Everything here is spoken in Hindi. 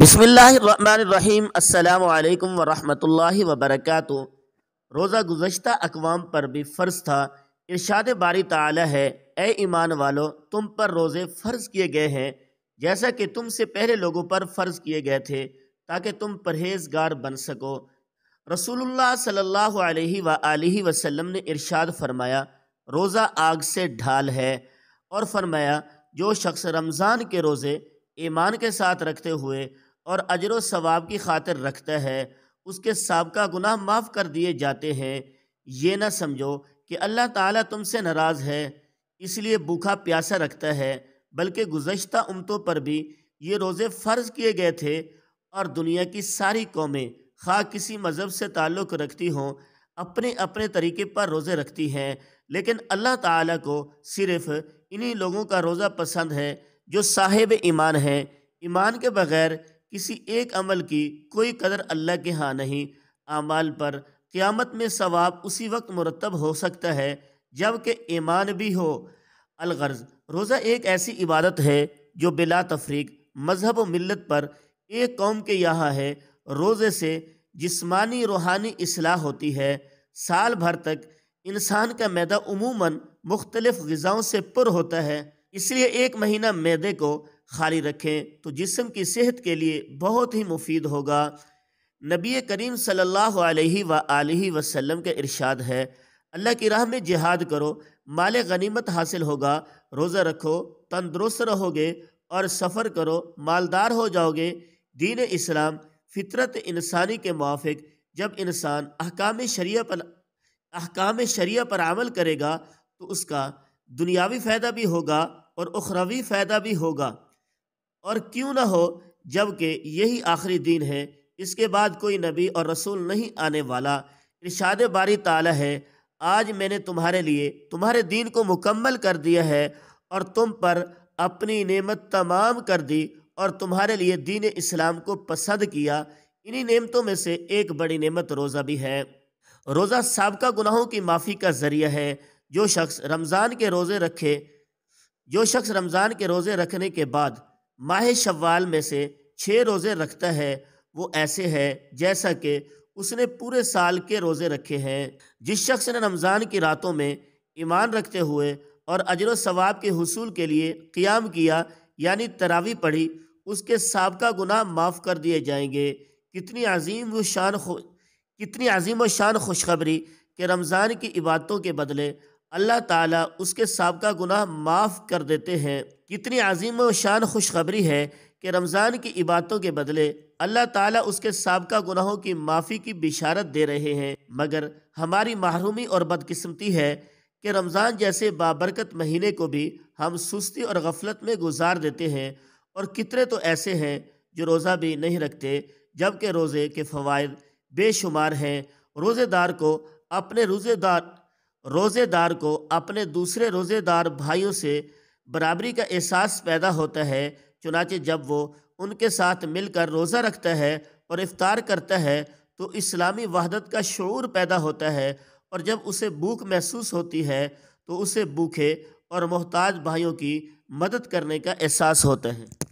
बसमीम् अल्लाम वरहल वबरक रोज़ा गुज्त अकवाम पर भी फ़र्ज़ था इर्शाद बारी तला है ए ईमान वालों तुम पर रोज़े फ़र्ज़ किए गए हैं जैसा कि तुम से पहले लोगों पर फ़र्ज़ किए गए थे ताकि तुम परहेजगार बन सको रसूल सल्लल्लाहु सल्ला ने इर्शाद फरमाया रोज़ा आग से ढाल है और फरमाया जो शख्स रमज़ान के रोज़े ईमान के साथ रखते हुए और अजर सवाब की खातिर रखता है उसके सबका गुनाह माफ़ कर दिए जाते हैं ये ना समझो कि अल्लाह ताला तुमसे नाराज़ है इसलिए भूखा प्यासा रखता है बल्कि गुज्त उमतों पर भी ये रोज़े फ़र्ज़ किए गए थे और दुनिया की सारी कौमें खा किसी मज़हब से ताल्लुक़ रखती हों अपने अपने तरीके पर रोज़े रखती हैं लेकिन अल्लाह ताला को सिर्फ़ इन्हीं लोगों का रोज़ा पसंद है जो साहिब ईमान हैं ईमान के बग़ैर किसी एक अमल की कोई कदर अल्लाह के यहाँ नहीं अमाल पर क़्यामत में सवाब उसी वक्त मुरतब हो सकता है जबकि ईमान भी हो अलगर्ज रोज़ा एक ऐसी इबादत है जो बिला तफरीक मजहब व मिलत पर एक कौम के यहाँ है रोज़े से जिसमानी रूहानी असलाह होती है साल भर तक इंसान का मैदा उमूमन मुख्तलिफ गज़ाओं से पुर होता है इसलिए एक महीना मैदे को खाली रखें तो जिसम की सेहत के लिए बहुत ही मुफीद होगा नबी करीम सल्लल्लाहु अलैहि व आलिहि वसल्लम का इरशाद है अल्लाह की राह में जिहाद करो माल गनीमत हासिल होगा रोज़ा रखो तंदरुस्त रहोगे और सफ़र करो मालदार हो जाओगे दीन इस्लाम फितरत इंसानी के मुआफ़ जब इंसान अहकाम शरिया पर अहकाम शरिया पर अमल करेगा तो उसका दुनियावी फ़ायदा भी होगा और उखरवी फ़ायदा भी होगा और क्यों ना हो जबकि यही आखिरी दिन है इसके बाद कोई नबी और रसूल नहीं आने वाला इर्शाद बारी ताला है आज मैंने तुम्हारे लिए तुम्हारे दीन को मुकम्मल कर दिया है और तुम पर अपनी नेमत तमाम कर दी और तुम्हारे लिए दीन इस्लाम को पसंद किया इन्हीं नेमतों में से एक बड़ी नेमत रोज़ा भी है रोज़ा सबका गुनाहों की माफ़ी का ज़रिया है जो शख्स रमज़ान के रोज़े रखे जो शख्स रमज़ान के रोज़े रखने के बाद माह शवाल में से छः रोज़े रखता है वो ऐसे है जैसा कि उसने पूरे साल के रोज़े रखे हैं जिस शख्स ने रमज़ान की रातों में ईमान रखते हुए और अजर सवाब के हसूल के लिए क़ियाम किया यानी तरावी पढ़ी उसके सबका गुना माफ़ कर दिए जाएंगे कितनी अजीम व शान कितनी अजीम व शान खुशखबरी कि रमज़ान की इबादतों के बदले अल्लाह ताला उसके सबका गुनाह माफ़ कर देते हैं कितनी अजीम व शान खुशखबरी है कि रमज़ान की इबादतों के बदले अल्लाह ताला उसके सबका गुनाहों की माफ़ी की बिशारत दे रहे हैं मगर हमारी महरूमी और बदकिस्मती है कि रमज़ान जैसे बाबरकत महीने को भी हम सुस्ती और गफलत में गुजार देते हैं और कितने तो ऐसे हैं जो रोज़ा भी नहीं रखते जबकि रोज़े के फ़वाद बेशुमार हैं रोज़ेदार को अपने रोज़ेदार रोज़ेदार को अपने दूसरे रोज़ेदार भाइयों से बराबरी का एहसास पैदा होता है चुनाचे जब वो उनके साथ मिलकर रोज़ा रखता है और इफ़ार करता है तो इस्लामी वहदत का शूर पैदा होता है और जब उसे भूख महसूस होती है तो उसे भूखे और मोहताज भाइयों की मदद करने का एहसास होता है